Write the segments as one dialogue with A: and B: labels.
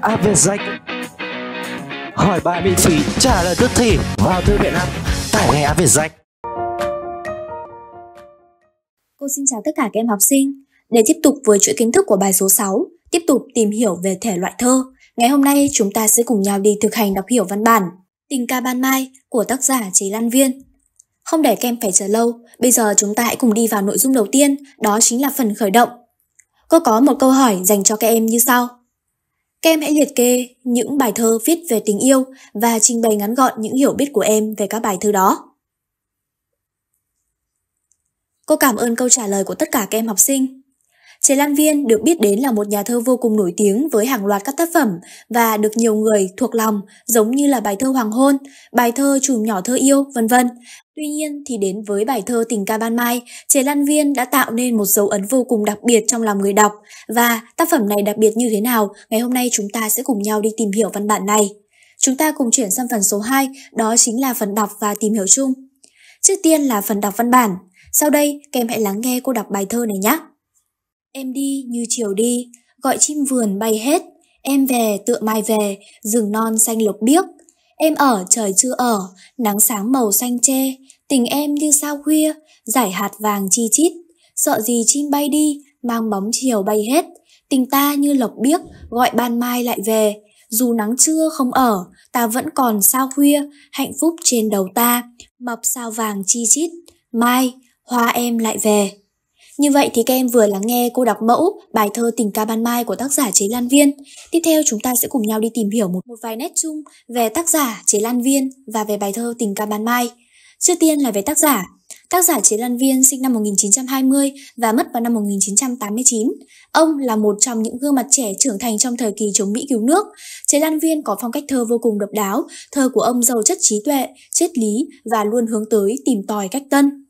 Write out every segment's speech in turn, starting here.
A: app về danh hỏi bài miễn phí trả lời tức thì vào thư viện app tải ngay app về danh Cô xin chào tất cả các em học sinh để tiếp tục với chuỗi kiến thức của bài số 6 tiếp tục tìm hiểu về thể loại thơ ngày hôm nay chúng ta sẽ cùng nhau đi thực hành đọc hiểu văn bản Tình ca ban mai của tác giả Trí Lan Viên không để kem phải chờ lâu, bây giờ chúng ta hãy cùng đi vào nội dung đầu tiên, đó chính là phần khởi động. Cô có một câu hỏi dành cho các em như sau. Các em hãy liệt kê những bài thơ viết về tình yêu và trình bày ngắn gọn những hiểu biết của em về các bài thơ đó. Cô cảm ơn câu trả lời của tất cả các em học sinh. Chế Lan Viên được biết đến là một nhà thơ vô cùng nổi tiếng với hàng loạt các tác phẩm và được nhiều người thuộc lòng, giống như là bài thơ Hoàng Hôn, bài thơ Chùm nhỏ thơ yêu, vân vân. Tuy nhiên thì đến với bài thơ Tình ca ban mai, Chế Lan Viên đã tạo nên một dấu ấn vô cùng đặc biệt trong lòng người đọc. Và tác phẩm này đặc biệt như thế nào, ngày hôm nay chúng ta sẽ cùng nhau đi tìm hiểu văn bản này. Chúng ta cùng chuyển sang phần số 2, đó chính là phần đọc và tìm hiểu chung. Trước tiên là phần đọc văn bản. Sau đây, kèm hãy lắng nghe cô đọc bài thơ này nhé. Em đi như chiều đi, gọi chim vườn bay hết, em về tựa mai về, rừng non xanh lộc biếc. Em ở trời chưa ở, nắng sáng màu xanh chê, tình em như sao khuya, giải hạt vàng chi chít. Sợ gì chim bay đi, mang bóng chiều bay hết, tình ta như lộc biếc, gọi ban mai lại về. Dù nắng trưa không ở, ta vẫn còn sao khuya, hạnh phúc trên đầu ta, mọc sao vàng chi chít. Mai, hoa em lại về. Như vậy thì các em vừa lắng nghe cô đọc mẫu bài thơ Tình ca ban mai của tác giả Chế Lan Viên. Tiếp theo chúng ta sẽ cùng nhau đi tìm hiểu một, một vài nét chung về tác giả Chế Lan Viên và về bài thơ Tình ca ban mai. Trước tiên là về tác giả. Tác giả Chế Lan Viên sinh năm 1920 và mất vào năm 1989. Ông là một trong những gương mặt trẻ trưởng thành trong thời kỳ chống Mỹ cứu nước. Chế Lan Viên có phong cách thơ vô cùng độc đáo, thơ của ông giàu chất trí tuệ, triết lý và luôn hướng tới tìm tòi cách tân.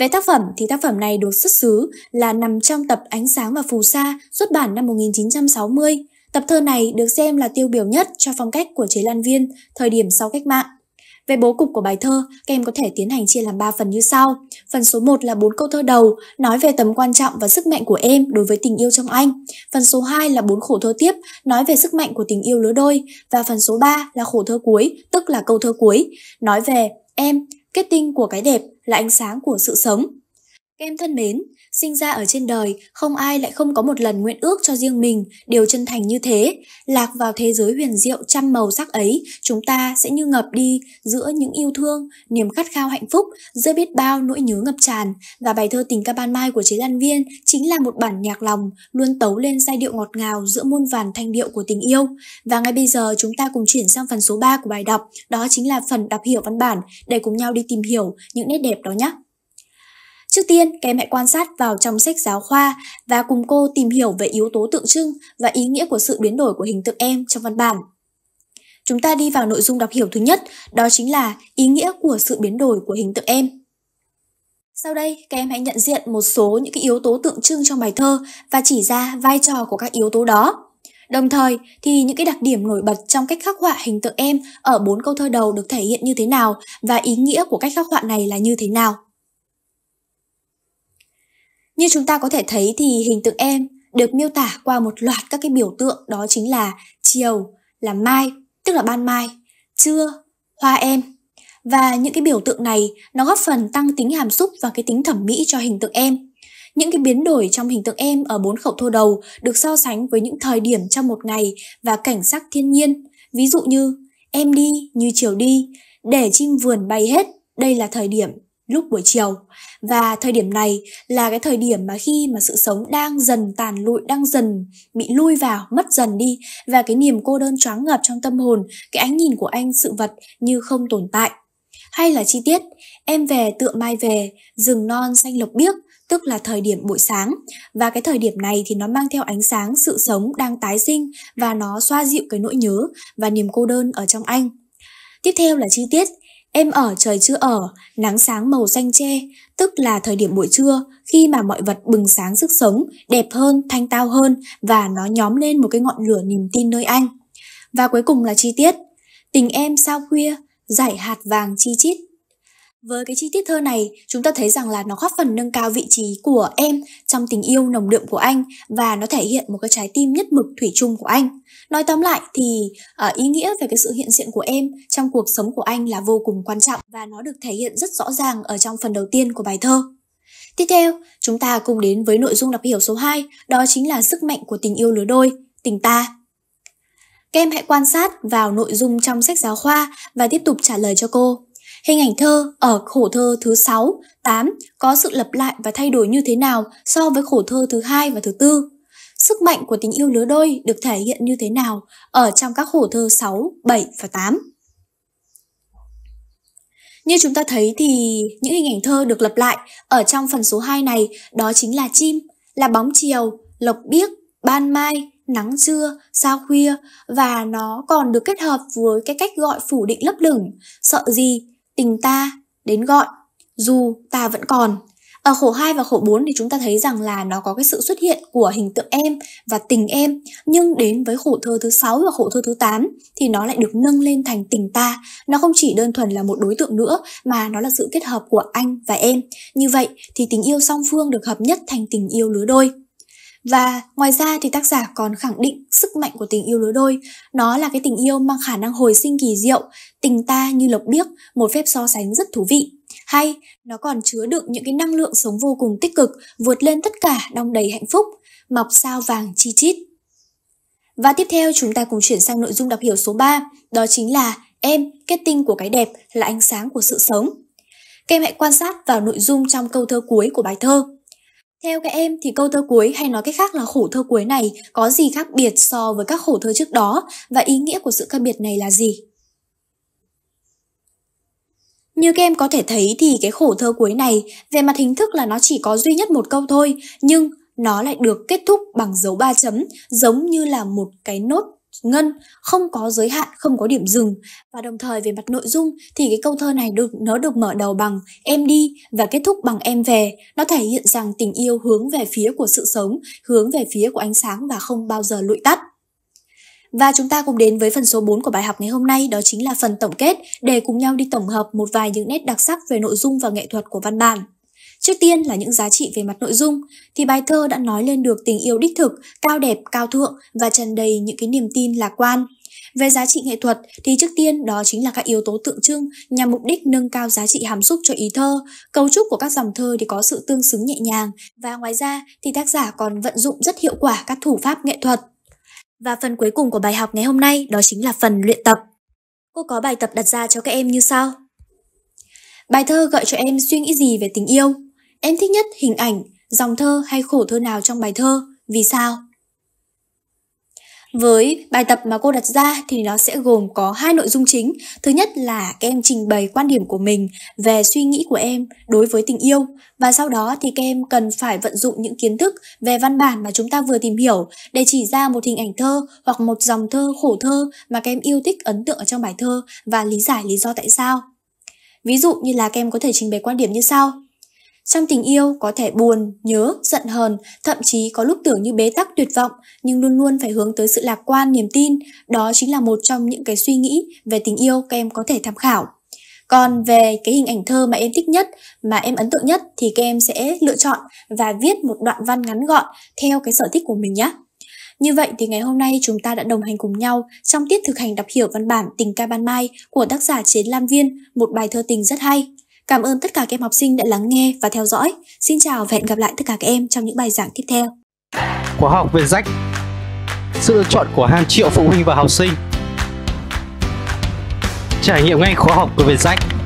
A: Về tác phẩm thì tác phẩm này được xuất xứ là nằm trong tập Ánh sáng và phù sa xuất bản năm 1960. Tập thơ này được xem là tiêu biểu nhất cho phong cách của chế lan viên thời điểm sau cách mạng. Về bố cục của bài thơ, các em có thể tiến hành chia làm 3 phần như sau. Phần số 1 là bốn câu thơ đầu, nói về tầm quan trọng và sức mạnh của em đối với tình yêu trong anh. Phần số 2 là bốn khổ thơ tiếp, nói về sức mạnh của tình yêu lứa đôi. Và phần số 3 là khổ thơ cuối, tức là câu thơ cuối, nói về em, Kết tinh của cái đẹp là ánh sáng của sự sống, các em thân mến, sinh ra ở trên đời, không ai lại không có một lần nguyện ước cho riêng mình điều chân thành như thế. Lạc vào thế giới huyền diệu trăm màu sắc ấy, chúng ta sẽ như ngập đi giữa những yêu thương, niềm khát khao hạnh phúc, giữa biết bao nỗi nhớ ngập tràn. Và bài thơ Tình ca ban mai của chế lan viên chính là một bản nhạc lòng luôn tấu lên giai điệu ngọt ngào giữa muôn vàn thanh điệu của tình yêu. Và ngay bây giờ chúng ta cùng chuyển sang phần số 3 của bài đọc, đó chính là phần đọc hiểu văn bản để cùng nhau đi tìm hiểu những nét đẹp đó nhé. Trước tiên, các em hãy quan sát vào trong sách giáo khoa và cùng cô tìm hiểu về yếu tố tượng trưng và ý nghĩa của sự biến đổi của hình tượng em trong văn bản. Chúng ta đi vào nội dung đọc hiểu thứ nhất, đó chính là ý nghĩa của sự biến đổi của hình tượng em. Sau đây, các em hãy nhận diện một số những cái yếu tố tượng trưng trong bài thơ và chỉ ra vai trò của các yếu tố đó. Đồng thời thì những cái đặc điểm nổi bật trong cách khắc họa hình tượng em ở bốn câu thơ đầu được thể hiện như thế nào và ý nghĩa của cách khắc họa này là như thế nào. Như chúng ta có thể thấy thì hình tượng em được miêu tả qua một loạt các cái biểu tượng đó chính là chiều, là mai, tức là ban mai, trưa, hoa em. Và những cái biểu tượng này nó góp phần tăng tính hàm xúc và cái tính thẩm mỹ cho hình tượng em. Những cái biến đổi trong hình tượng em ở bốn khẩu thô đầu được so sánh với những thời điểm trong một ngày và cảnh sắc thiên nhiên. Ví dụ như em đi như chiều đi, để chim vườn bay hết, đây là thời điểm lúc buổi chiều. Và thời điểm này là cái thời điểm mà khi mà sự sống đang dần tàn lụi, đang dần bị lui vào, mất dần đi và cái niềm cô đơn choáng ngập trong tâm hồn, cái ánh nhìn của anh sự vật như không tồn tại. Hay là chi tiết, em về tựa mai về, rừng non xanh lộc biếc, tức là thời điểm buổi sáng. Và cái thời điểm này thì nó mang theo ánh sáng sự sống đang tái sinh và nó xoa dịu cái nỗi nhớ và niềm cô đơn ở trong anh. Tiếp theo là chi tiết, Em ở trời chưa ở, nắng sáng màu xanh tre, tức là thời điểm buổi trưa khi mà mọi vật bừng sáng sức sống, đẹp hơn, thanh tao hơn và nó nhóm lên một cái ngọn lửa niềm tin nơi anh. Và cuối cùng là chi tiết. Tình em sao khuya, giải hạt vàng chi chít với cái chi tiết thơ này, chúng ta thấy rằng là nó góp phần nâng cao vị trí của em trong tình yêu nồng đượm của anh và nó thể hiện một cái trái tim nhất mực thủy chung của anh. Nói tóm lại thì ờ, ý nghĩa về cái sự hiện diện của em trong cuộc sống của anh là vô cùng quan trọng và nó được thể hiện rất rõ ràng ở trong phần đầu tiên của bài thơ. Tiếp theo, chúng ta cùng đến với nội dung đọc hiểu số 2, đó chính là sức mạnh của tình yêu lứa đôi, tình ta. Các em hãy quan sát vào nội dung trong sách giáo khoa và tiếp tục trả lời cho cô. Hình ảnh thơ ở khổ thơ thứ 6, 8 có sự lặp lại và thay đổi như thế nào so với khổ thơ thứ hai và thứ tư? Sức mạnh của tình yêu lứa đôi được thể hiện như thế nào ở trong các khổ thơ 6, 7 và 8? Như chúng ta thấy thì những hình ảnh thơ được lặp lại ở trong phần số 2 này đó chính là chim, là bóng chiều, lộc biếc, ban mai, nắng trưa, sao khuya và nó còn được kết hợp với cái cách gọi phủ định lấp lửng, sợ gì, tình ta đến gọi dù ta vẫn còn ở khổ 2 và khổ 4 thì chúng ta thấy rằng là nó có cái sự xuất hiện của hình tượng em và tình em, nhưng đến với khổ thơ thứ 6 và khổ thơ thứ 8 thì nó lại được nâng lên thành tình ta. Nó không chỉ đơn thuần là một đối tượng nữa mà nó là sự kết hợp của anh và em. Như vậy thì tình yêu song phương được hợp nhất thành tình yêu lứa đôi. Và ngoài ra thì tác giả còn khẳng định sức mạnh của tình yêu lứa đôi, nó là cái tình yêu mang khả năng hồi sinh kỳ diệu, tình ta như lộc biếc, một phép so sánh rất thú vị. Hay, nó còn chứa đựng những cái năng lượng sống vô cùng tích cực, vượt lên tất cả đong đầy hạnh phúc, mọc sao vàng chi chít. Và tiếp theo chúng ta cùng chuyển sang nội dung đọc hiểu số 3, đó chính là Em, kết tinh của cái đẹp là ánh sáng của sự sống. Các em hãy quan sát vào nội dung trong câu thơ cuối của bài thơ. Theo các em thì câu thơ cuối hay nói cách khác là khổ thơ cuối này có gì khác biệt so với các khổ thơ trước đó và ý nghĩa của sự khác biệt này là gì? Như các em có thể thấy thì cái khổ thơ cuối này về mặt hình thức là nó chỉ có duy nhất một câu thôi nhưng nó lại được kết thúc bằng dấu ba chấm giống như là một cái nốt ngân không có giới hạn không có điểm dừng và đồng thời về mặt nội dung thì cái câu thơ này được nó được mở đầu bằng em đi và kết thúc bằng em về nó thể hiện rằng tình yêu hướng về phía của sự sống hướng về phía của ánh sáng và không bao giờ lụi tắt và chúng ta cùng đến với phần số 4 của bài học ngày hôm nay, đó chính là phần tổng kết để cùng nhau đi tổng hợp một vài những nét đặc sắc về nội dung và nghệ thuật của văn bản. Trước tiên là những giá trị về mặt nội dung, thì bài thơ đã nói lên được tình yêu đích thực, cao đẹp, cao thượng và tràn đầy những cái niềm tin lạc quan. Về giá trị nghệ thuật thì trước tiên đó chính là các yếu tố tượng trưng nhằm mục đích nâng cao giá trị hàm xúc cho ý thơ. Cấu trúc của các dòng thơ thì có sự tương xứng nhẹ nhàng và ngoài ra thì tác giả còn vận dụng rất hiệu quả các thủ pháp nghệ thuật. Và phần cuối cùng của bài học ngày hôm nay đó chính là phần luyện tập. Cô có bài tập đặt ra cho các em như sau. Bài thơ gợi cho em suy nghĩ gì về tình yêu? Em thích nhất hình ảnh, dòng thơ hay khổ thơ nào trong bài thơ? Vì sao? Với bài tập mà cô đặt ra thì nó sẽ gồm có hai nội dung chính. Thứ nhất là các em trình bày quan điểm của mình về suy nghĩ của em đối với tình yêu và sau đó thì các em cần phải vận dụng những kiến thức về văn bản mà chúng ta vừa tìm hiểu để chỉ ra một hình ảnh thơ hoặc một dòng thơ khổ thơ mà các em yêu thích ấn tượng ở trong bài thơ và lý giải lý do tại sao. Ví dụ như là các em có thể trình bày quan điểm như sau. Trong tình yêu có thể buồn, nhớ, giận hờn, thậm chí có lúc tưởng như bế tắc tuyệt vọng, nhưng luôn luôn phải hướng tới sự lạc quan, niềm tin. Đó chính là một trong những cái suy nghĩ về tình yêu các em có thể tham khảo. Còn về cái hình ảnh thơ mà em thích nhất, mà em ấn tượng nhất thì các em sẽ lựa chọn và viết một đoạn văn ngắn gọn theo cái sở thích của mình nhé. Như vậy thì ngày hôm nay chúng ta đã đồng hành cùng nhau trong tiết thực hành đọc hiểu văn bản Tình ca ban mai của tác giả Chiến Lam Viên, một bài thơ tình rất hay. Cảm ơn tất cả các em học sinh đã lắng nghe và theo dõi. Xin chào và hẹn gặp lại tất cả các em trong những bài giảng tiếp theo. Khóa học về rách Sự lựa chọn của hàng triệu phụ huynh và học sinh Trải nghiệm ngay khóa học của Việt Rách